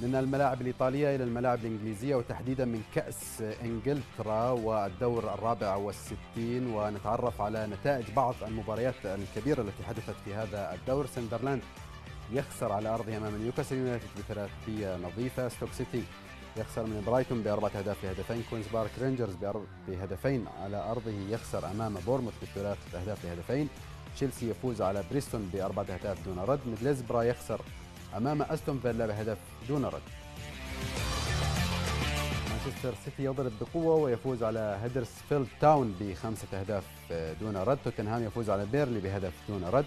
من الملاعب الإيطالية إلى الملاعب الإنجليزية وتحديدا من كأس إنجلترا والدور الرابع والستين ونتعرف على نتائج بعض المباريات الكبيرة التي حدثت في هذا الدور سندرلاند يخسر على أرضه أمام نيوكاسل يونايتد بثلاثية نظيفة ستوك سيتي يخسر من برايتون بأربعة أهداف لهدفين كوينز بارك رينجرز بهدفين على أرضه يخسر أمام بورموث بثلاثة أهداف لهدفين تشيلسي يفوز على بريستون بأربعة أهداف دون رد ميدلزبرا يخسر أمام أستون فيلا بهدف دون رد مانشستر سيتي يضرب بقوة ويفوز على هدرسفيلد تاون بخمسة أهداف آه، دون رد توتنهام يفوز على بيرلي بهدف دون رد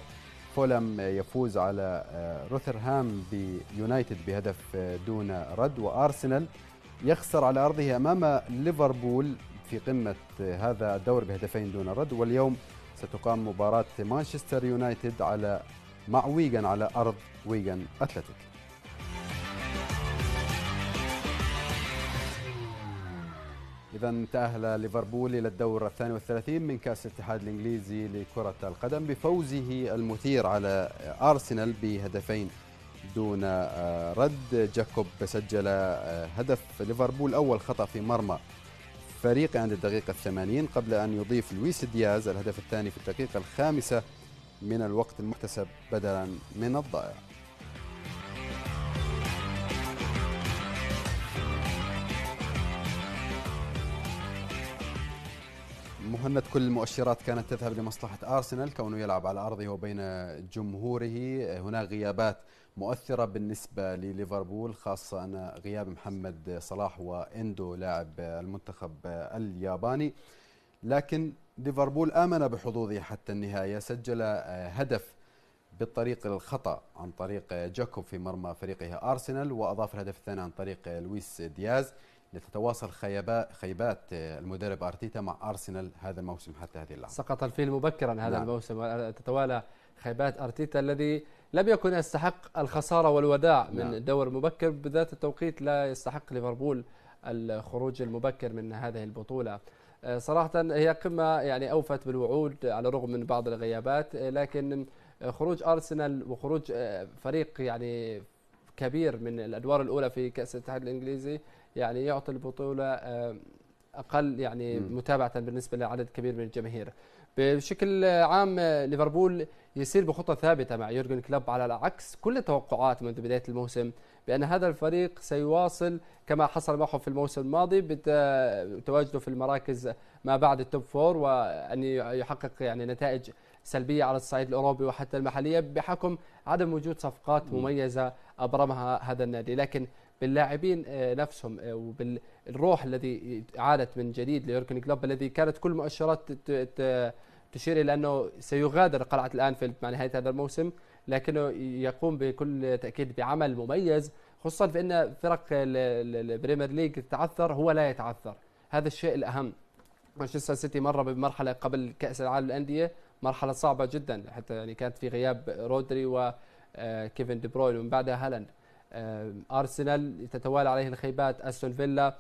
فولم يفوز على آه، روثرهام بيونايتد بهدف آه، دون رد وارسنال يخسر على ارضه امام ليفربول في قمه هذا الدور بهدفين دون رد واليوم ستقام مباراه مانشستر يونايتد على مع ويجن على أرض ويجن أتلتيك إذا تأهل ليفربول إلى الدور الثاني والثلاثين من كأس الاتحاد الإنجليزي لكرة القدم بفوزه المثير على أرسنال بهدفين دون آه، رد جاكوب سجل آه، هدف ليفربول أول خطأ في مرمى فريقه عند الدقيقة الثمانين قبل أن يضيف لويس دياز الهدف الثاني في الدقيقة الخامسة من الوقت المحتسب بدلا من الضائع مهند كل المؤشرات كانت تذهب لمصلحة أرسنال كونه يلعب على أرضه وبين جمهوره هناك غيابات مؤثرة بالنسبة لليفربول خاصة أن غياب محمد صلاح وإندو لاعب المنتخب الياباني لكن ليفربول آمن بحظوظه حتى النهاية سجل آه، هدف بالطريق الخطأ عن طريق آه، جاكوب في مرمى فريقه أرسنال وأضاف الهدف الثاني عن طريق آه، لويس دياز لتتواصل خيبات المدرب أرتيتا مع أرسنال هذا الموسم حتى هذه اللحظة سقط الفيل مبكرا هذا نعم. الموسم تتوالى خيبات أرتيتا الذي لم يكن يستحق الخسارة والوداع نعم. من الدور المبكر بذات التوقيت لا يستحق ليفربول الخروج المبكر من هذه البطولة آه، صراحة هي قمة يعني أوفت بالوعود على الرغم من بعض الغيابات آه، لكن آه، خروج أرسنال وخروج فريق يعني كبير من الأدوار الأولى في كأس الاتحاد الإنجليزي يعني يعطي البطولة اقل يعني متابعه بالنسبه لعدد كبير من الجماهير بشكل عام ليفربول يسير بخطه ثابته مع يورجن كلوب على العكس كل التوقعات منذ بدايه الموسم بان هذا الفريق سيواصل كما حصل معه في الموسم الماضي بتواجده في المراكز ما بعد التوب فور وان يحقق يعني نتائج سلبيه على الصعيد الاوروبي وحتى المحليه بحكم عدم وجود صفقات مميزه ابرمها هذا النادي لكن باللاعبين آه، نفسهم آه، وبالروح الذي عادت من جديد ليوركن كلوب الذي كانت كل مؤشرات تشير الى انه سيغادر قلعه الانفيلد مع نهايه هذا الموسم لكنه يقوم بكل تاكيد بعمل مميز خصوصا في ان فرق البريمير ليج تتعثر هو لا يتعثر هذا الشيء الاهم مانشستر سيتي مر بمرحله قبل كاس العالم للانديه مرحله صعبه جدا حتى يعني كانت في غياب رودري وكيفن آه، دي بروين ومن بعدها هالاند أرسنال تتوالى عليه الخيبات أستون فيلا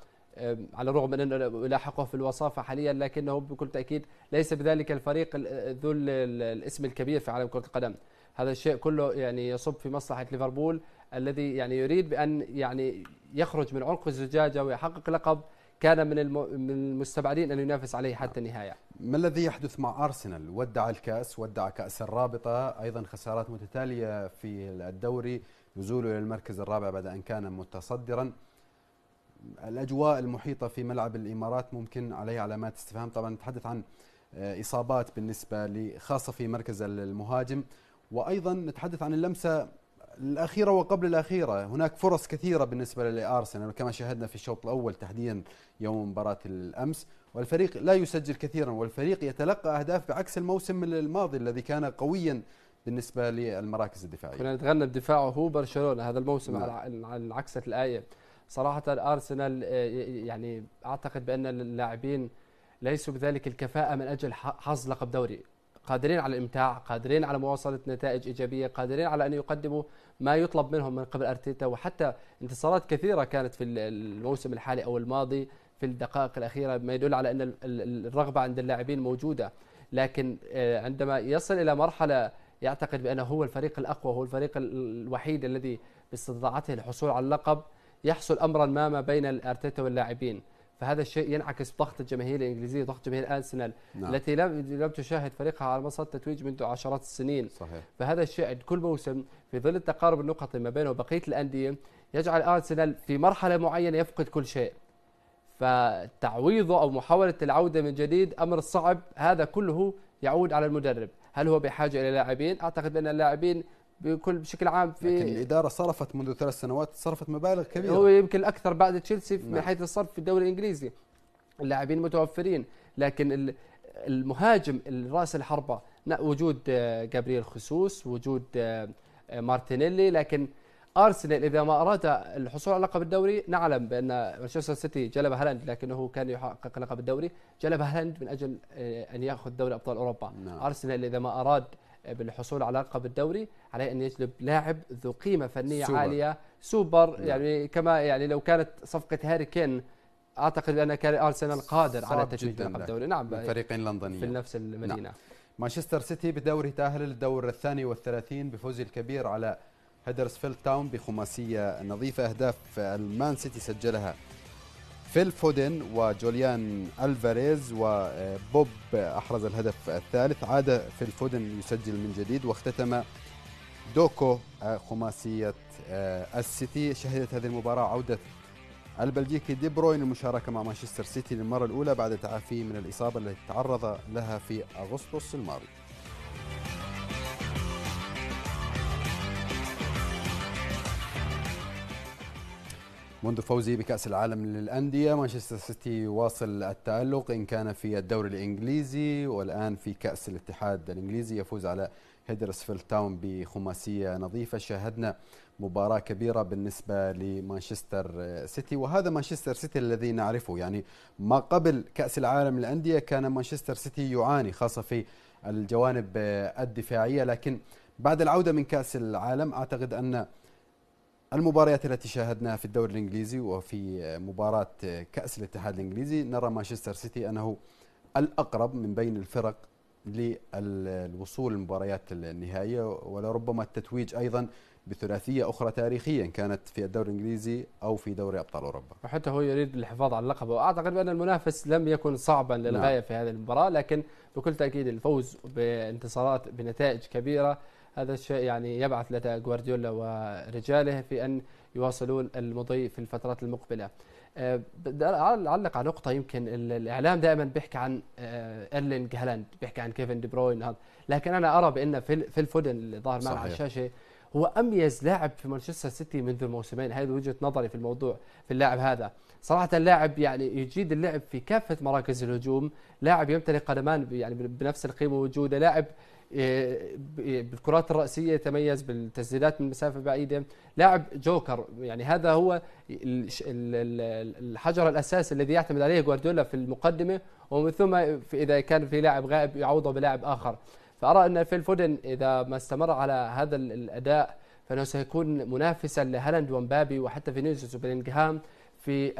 على الرغم من أنه يلاحقه في الوصافة حاليا لكنه بكل تأكيد ليس بذلك الفريق ذو الاسم الكبير في عالم كرة القدم هذا الشيء كله يعني يصب في مصلحة ليفربول الذي يعني يريد بأن يعني يخرج من عنق الزجاجة ويحقق لقب كان من من المستبعدين ان ينافس عليه حتى النهايه. ما الذي يحدث مع ارسنال؟ ودع الكاس، ودع كاس الرابطه، ايضا خسارات متتاليه في الدوري، نزوله إلى المركز الرابع بعد أن كان متصدرا الأجواء المحيطة في ملعب الإمارات ممكن عليها علامات استفهام طبعا نتحدث عن آه، إصابات بالنسبة لخاصه في مركز المهاجم وأيضا نتحدث عن اللمسة الأخيرة وقبل الأخيرة هناك فرص كثيرة بالنسبة لأرسنال كما شاهدنا في الشوط الأول تحديدا يوم مباراة الأمس والفريق لا يسجل كثيرا والفريق يتلقى أهداف بعكس الموسم الماضي الذي كان قويا بالنسبه للمراكز الدفاعيه كنا نتغنى بدفاعه هو برشلونه هذا الموسم نعم. على عكسه الايه صراحه ارسنال آه، يعني اعتقد بان اللاعبين ليسوا بذلك الكفاءه من اجل حظ لقب دوري قادرين على الامتاع قادرين على مواصله نتائج ايجابيه قادرين على ان يقدموا ما يطلب منهم من قبل ارتيتا وحتى انتصارات كثيره كانت في الموسم الحالي او الماضي في الدقائق الاخيره ما يدل على ان الرغبه عند اللاعبين موجوده لكن آه، عندما يصل الى مرحله يعتقد بأنه هو الفريق الأقوى هو الفريق الوحيد الذي باستطاعته الحصول على اللقب يحصل أمرا ما ما بين أرتيتا واللاعبين فهذا الشيء ينعكس ضغط الجماهير الانجليزيه ضغط جماهير ارسنال نعم. التي لم لم تشاهد فريقها على مسار التتويج منذ عشرات السنين صحيح. فهذا الشيء كل موسم في ظل التقارب النقطي ما بينه وبقيه الانديه يجعل ارسنال في مرحله معينه يفقد كل شيء فتعويضه او محاوله العوده من جديد امر صعب هذا كله يعود على المدرب هل هو بحاجه الى لاعبين اعتقد بان اللاعبين بكل بشكل عام في لكن الاداره صرفت منذ ثلاث سنوات صرفت مبالغ كبيره هو يمكن اكثر بعد تشيلسي نعم. من حيث الصرف في الدوري الانجليزي اللاعبين متوفرين لكن المهاجم راس الحربه وجود آه، جابرييل خسوس وجود آه، آه، مارتينيلي لكن ارسنال اذا ما اراد الحصول على لقب الدوري نعلم بان مانشستر سيتي جلب هالاند لكنه كان يحقق لقب الدوري جلب هالاند من اجل آه، ان ياخذ دوري ابطال اوروبا نعم. ارسنال اذا ما اراد بالحصول على لقب الدوري عليه ان يجلب لاعب ذو قيمه فنيه سوبر. عاليه سوبر نعم. يعني كما يعني لو كانت صفقه هاري كين اعتقد بان كان ارسنال قادر على تجديد لقب الدوري نعم فريقين لندنيين في نفس المدينه نعم. مانشستر سيتي بدوره تاهل للدور الثاني والثلاثين بفوزه الكبير على هدرسفيلد تاون بخماسية نظيفة أهداف المان سيتي سجلها فيل فودن وجوليان ألفاريز وبوب أحرز الهدف الثالث عاد فيل فودن يسجل من جديد واختتم دوكو خماسية السيتي شهدت هذه المباراة عودة البلجيكي دي بروين المشاركة مع مانشستر سيتي للمرة الأولى بعد تعافيه من الإصابة التي تعرض لها في أغسطس الماضي منذ فوزه بكأس العالم للأندية مانشستر سيتي واصل التألق إن كان في الدوري الإنجليزي والآن في كأس الاتحاد الإنجليزي يفوز على هيدرسفيلد تاون بخماسية نظيفة شاهدنا مباراة كبيرة بالنسبة لمانشستر سيتي وهذا مانشستر سيتي الذي نعرفه يعني ما قبل كأس العالم للأندية كان مانشستر سيتي يعاني خاصة في الجوانب الدفاعية لكن بعد العودة من كأس العالم أعتقد أن المباريات التي شاهدناها في الدوري الانجليزي وفي مباراه كاس الاتحاد الانجليزي نرى مانشستر سيتي انه الاقرب من بين الفرق للوصول للمباريات النهائيه ولربما التتويج ايضا بثلاثيه اخرى تاريخيا كانت في الدوري الانجليزي او في دوري ابطال اوروبا. وحتى هو يريد الحفاظ على اللقب واعتقد بان المنافس لم يكن صعبا للغايه نعم. في هذه المباراه لكن بكل تاكيد الفوز بانتصارات بنتائج كبيره هذا الشيء يعني يبعث لدى جوارديولا ورجاله في أن يواصلون المضي في الفترات المقبلة آه، بدي أعلق على نقطة يمكن الإعلام دائما بيحكي عن آه، إيرلينج هالاند بيحكي عن كيفن دي بروين هذا لكن أنا أرى بأن في الفودن اللي ظاهر معنا على الشاشة هو اميز لاعب في مانشستر سيتي منذ الموسمين هذه وجهه نظري في الموضوع في اللاعب هذا صراحه اللاعب يعني يجيد اللعب في كافه مراكز الهجوم لاعب يمتلك قدمان يعني بنفس القيمه وجوده لاعب إيه، إيه، بالكرات الرأسية يتميز بالتسديدات من مسافة بعيدة لاعب جوكر يعني هذا هو الحجر الأساسي الذي يعتمد عليه غوارديولا في المقدمة ومن ثم إذا كان في لاعب غائب يعوضه بلاعب آخر فأرى أن فيل فودن إذا ما استمر على هذا الأداء فإنه سيكون منافسا لهالاند ومبابي وحتى فينيسيوس وبلينغهام في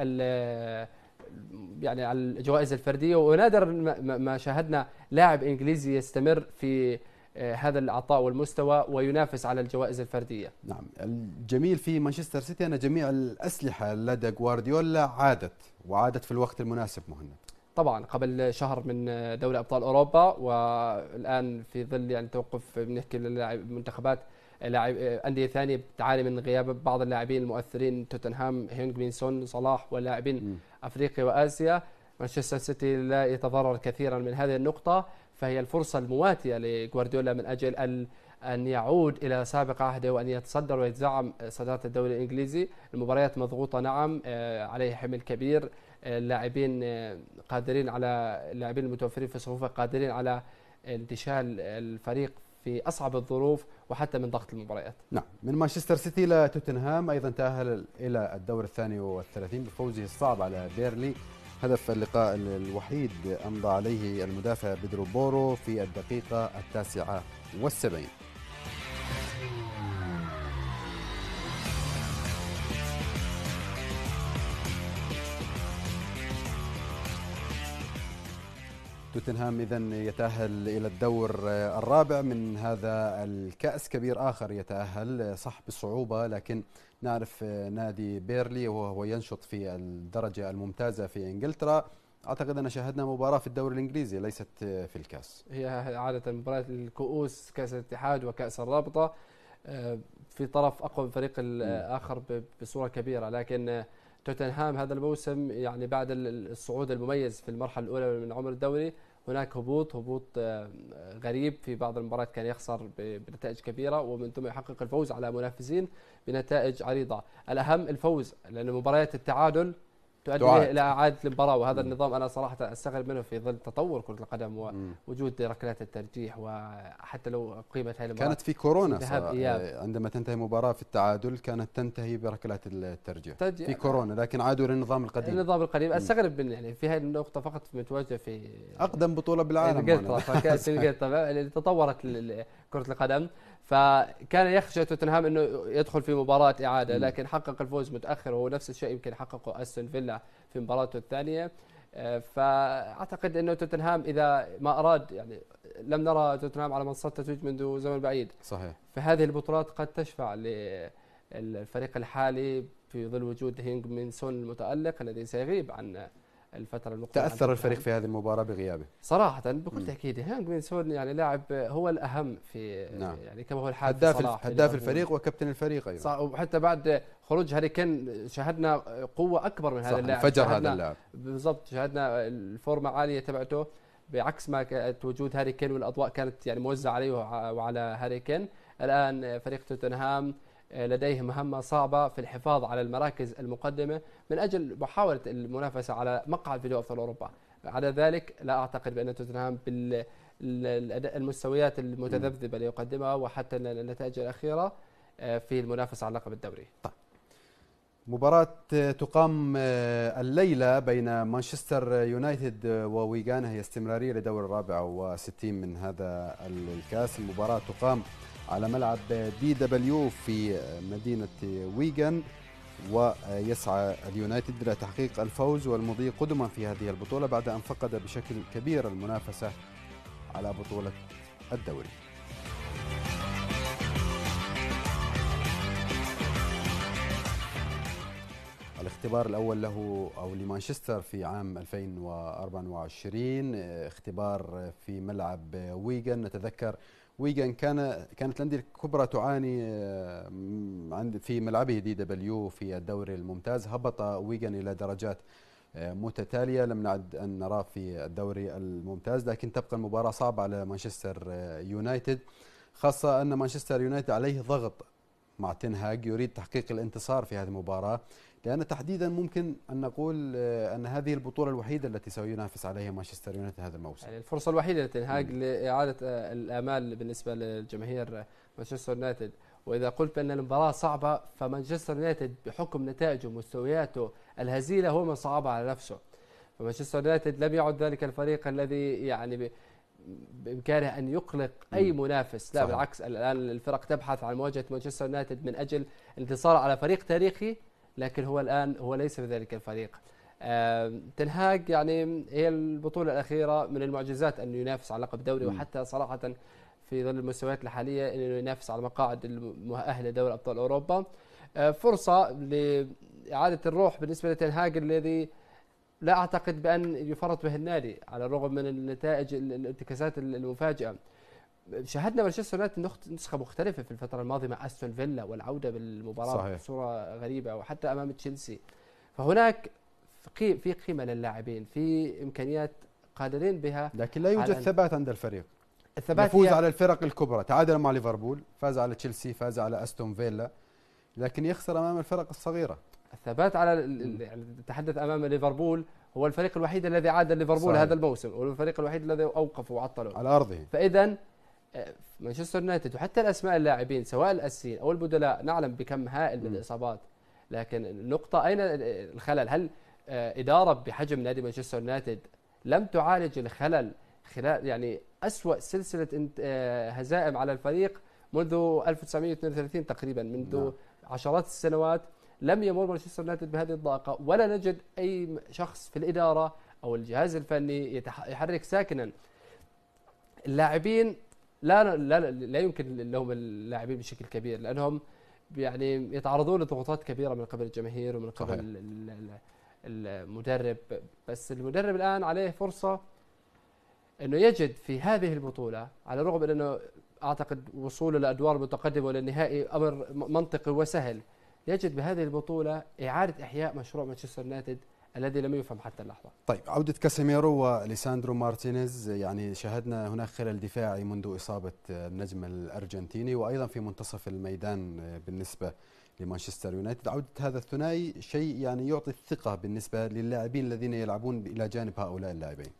يعني على الجوائز الفرديه ونادر ما شاهدنا لاعب انجليزي يستمر في آه، هذا العطاء والمستوى وينافس على الجوائز الفرديه. نعم، الجميل في مانشستر سيتي ان جميع الاسلحه لدى غوارديولا عادت وعادت في الوقت المناسب مهند. طبعا قبل شهر من دوري ابطال اوروبا والان في ظل يعني توقف بنحكي للاعب منتخبات لاعب آه، انديه ثانيه بتعاني من غياب بعض اللاعبين المؤثرين توتنهام مينسون صلاح واللاعبين أفريقيا وآسيا مانشستر سيتي لا يتضرر كثيرا من هذه النقطة فهي الفرصة المواتية لغوارديولا من أجل أن أن يعود إلى سابق عهده وأن يتصدر ويتزعم صدارة الدوري الإنجليزي المباريات مضغوطة نعم آه، عليه حمل كبير آه، اللاعبين آه، قادرين على اللاعبين المتوفرين في صفوفه قادرين على انتشال الفريق في أصعب الظروف وحتى من ضغط المباريات نعم من مانشستر سيتي إلى توتنهام أيضا تأهل إلى الدور الثاني والثلاثين بفوزه الصعب على بيرلي هدف اللقاء الوحيد أمضى عليه المدافع بيدرو بورو في الدقيقة التاسعة والسبعين توتنهام اذا يتاهل الى الدور الرابع من هذا الكاس كبير اخر يتاهل صح بصعوبه لكن نعرف نادي بيرلي وهو ينشط في الدرجه الممتازه في انجلترا اعتقد ان شاهدنا مباراه في الدوري الانجليزي ليست في الكاس هي عاده مباريات الكؤوس كاس الاتحاد وكاس الرابطه آه، في طرف اقوى من فريق الاخر بصوره كبيره لكن توتنهام هذا الموسم يعني بعد الصعود المميز في المرحله الاولى من عمر الدوري هناك هبوط هبوط آه، غريب في بعض المباريات كان يخسر بنتائج كبيره ومن ثم يحقق الفوز على منافسين بنتائج عريضه الاهم الفوز لان مباريات التعادل تؤدي الى اعاده المباراه وهذا م. النظام انا صراحه استغرب منه في ظل تطور كره القدم ووجود ركلات الترجيح وحتى لو قيمت هذه المباراه كانت في كورونا آه، عندما تنتهي مباراه في التعادل كانت تنتهي بركلات الترجيح تج... في كورونا لكن عادوا للنظام القديم النظام القديم استغرب منه يعني في هذه النقطه فقط متواجده في اقدم بطوله بالعالم انجلترا كاس انجلترا يعني تطورت كره القدم فكان يخشى توتنهام انه يدخل في مباراه اعاده لكن حقق الفوز متاخر وهو نفس الشيء يمكن حققه استون فيلا في مباراته الثانيه آه، فاعتقد انه توتنهام اذا ما اراد يعني لم نرى توتنهام على منصه التتويج منذ زمن بعيد صحيح فهذه البطولات قد تشفع للفريق الحالي في ظل وجود من سون المتالق الذي سيغيب عن الفتره المقبله تاثر الفريق في هذه المباراه بغيابه صراحه بكل تاكيد هانج مين سون يعني لاعب هو الاهم في نعم. يعني كما هو الحال هداف هداف الفريق وكابتن الفريق ايضا صح وحتى بعد خروج هاري كين شاهدنا قوه اكبر من هذا اللاعب فجر هذا اللاعب بالضبط شاهدنا الفورمه عاليه تبعته بعكس ما كانت وجود هاري كين والاضواء كانت يعني موزعه عليه وعلى هاري كين الان فريق توتنهام آه، لديه مهمة صعبة في الحفاظ على المراكز المقدمة من أجل محاولة المنافسة على مقعد في دوري أبطال أوروبا على ذلك لا أعتقد بأن توتنهام بالمستويات المتذبذبة اللي يقدمها وحتى النتائج الأخيرة آه، في المنافسة على لقب الدوري طيب. مباراة آه، تقام الليلة بين مانشستر يونايتد وويغان هي استمرارية لدور الرابع وستين من هذا الكاس المباراة تقام على ملعب بي دبليو في مدينة ويغان ويسعى اليونايتد إلى تحقيق الفوز والمضي قدما في هذه البطولة بعد أن فقد بشكل كبير المنافسة على بطولة الدوري الاختبار الأول له أو لمانشستر في عام 2024 اختبار في ملعب ويغان نتذكر ويجن كان كانت الانديه الكبرى تعاني آه، عند في ملعبه دي دبليو في الدوري الممتاز هبط ويجن الى درجات آه، متتاليه لم نعد ان نراه في الدوري الممتاز لكن تبقى المباراه صعبه على مانشستر آه، يونايتد خاصه ان مانشستر يونايتد عليه ضغط مع تنهاج يريد تحقيق الانتصار في هذه المباراه لأن تحديدا ممكن أن نقول آه، أن هذه البطولة الوحيدة التي سينافس عليها مانشستر يونايتد هذا الموسم يعني الفرصة الوحيدة لتنهاج لإعادة آه، الآمال بالنسبة لجماهير آه، مانشستر يونايتد وإذا قلت بأن المباراة صعبة فمانشستر يونايتد بحكم نتائجه ومستوياته الهزيلة هو من صعبها على نفسه فمانشستر يونايتد لم يعد ذلك الفريق الذي يعني بامكانه ان يقلق اي منافس لا صحيح. بالعكس الان الفرق تبحث عن مواجهه مانشستر يونايتد من اجل الانتصار على فريق تاريخي لكن هو الآن هو ليس بذلك الفريق تنهاج يعني هي البطولة الأخيرة من المعجزات أن ينافس على لقب دوري وحتى صراحة في ظل المستويات الحالية أنه ينافس على مقاعد المؤهلة لدوري أبطال أوروبا آه، فرصة لإعادة الروح بالنسبة لتنهاج الذي لا أعتقد بأن يفرط به النادي على الرغم من النتائج الانتكاسات المفاجئة شاهدنا مانشستر يونايتد نسخه مختلفه في الفتره الماضيه مع استون فيلا والعوده بالمباراه صحيح. بصوره غريبه وحتى امام تشيلسي فهناك في قيمه للاعبين في امكانيات قادرين بها لكن لا يوجد ثبات عند الفريق الثبات يفوز على الفرق الكبرى تعادل مع ليفربول فاز على تشيلسي فاز على استون فيلا لكن يخسر امام الفرق الصغيره الثبات على يعني تحدث امام ليفربول هو الفريق الوحيد الذي عاد ليفربول هذا الموسم والفريق الوحيد الذي اوقفه وعطله على ارضه فاذا مانشستر يونايتد وحتى الاسماء اللاعبين سواء الاسيين او البدلاء نعلم بكم هائل من الاصابات لكن النقطه اين الخلل هل آه، اداره بحجم نادي مانشستر يونايتد لم تعالج الخلل خلال يعني اسوء سلسله آه، هزائم على الفريق منذ 1932 تقريبا منذ نعم. عشرات السنوات لم يمر مانشستر يونايتد بهذه الضائقه ولا نجد اي شخص في الاداره او الجهاز الفني يحرك ساكنا اللاعبين لا لا لا يمكن لهم اللاعبين بشكل كبير لانهم يعني يتعرضون لضغوطات كبيره من قبل الجماهير ومن قبل المدرب بس المدرب الان عليه فرصه انه يجد في هذه البطوله على الرغم من انه اعتقد وصوله لادوار متقدمه وللنهائي امر منطقي وسهل يجد بهذه البطوله اعاده احياء مشروع مانشستر يونايتد الذي لم يفهم حتى اللحظة طيب عودة كاسيميرو وليساندرو مارتينيز يعني شاهدنا هناك خلل دفاعي منذ إصابة النجم الأرجنتيني وأيضا في منتصف الميدان بالنسبة لمانشستر يونايتد عودة هذا الثنائي شيء يعني يعطي الثقة بالنسبة للاعبين الذين يلعبون إلى جانب هؤلاء اللاعبين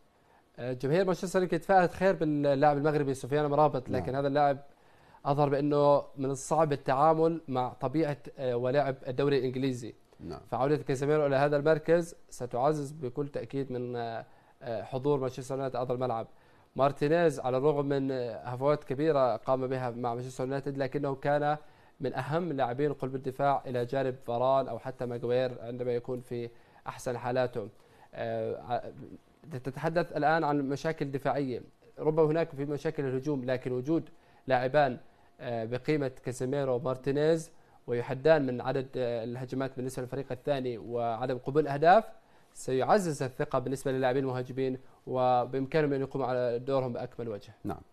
أه، جماهير مانشستر يونايتد تفاءلت خير باللاعب المغربي سفيان مرابط نعم. لكن نعم. هذا اللاعب اظهر بانه من الصعب التعامل مع طبيعه أه، ولاعب الدوري الانجليزي نعم. فعودة كاسيميرو إلى هذا المركز ستعزز بكل تأكيد من آه، آه، حضور مانشستر يونايتد أرض الملعب مارتينيز على الرغم من هفوات كبيرة قام بها مع مانشستر يونايتد لكنه كان من أهم لاعبين قلب الدفاع إلى جانب فاران أو حتى ماجوير عندما يكون في أحسن حالاته آه، تتحدث الآن عن مشاكل دفاعية ربما هناك في مشاكل الهجوم لكن وجود لاعبان بقيمة كاسيميرو ومارتينيز ويحدان من عدد آه، الهجمات بالنسبة للفريق الثاني وعدم قبول أهداف سيعزز الثقة بالنسبة للاعبين المهاجمين وبإمكانهم أن يقوموا على دورهم بأكمل وجه نعم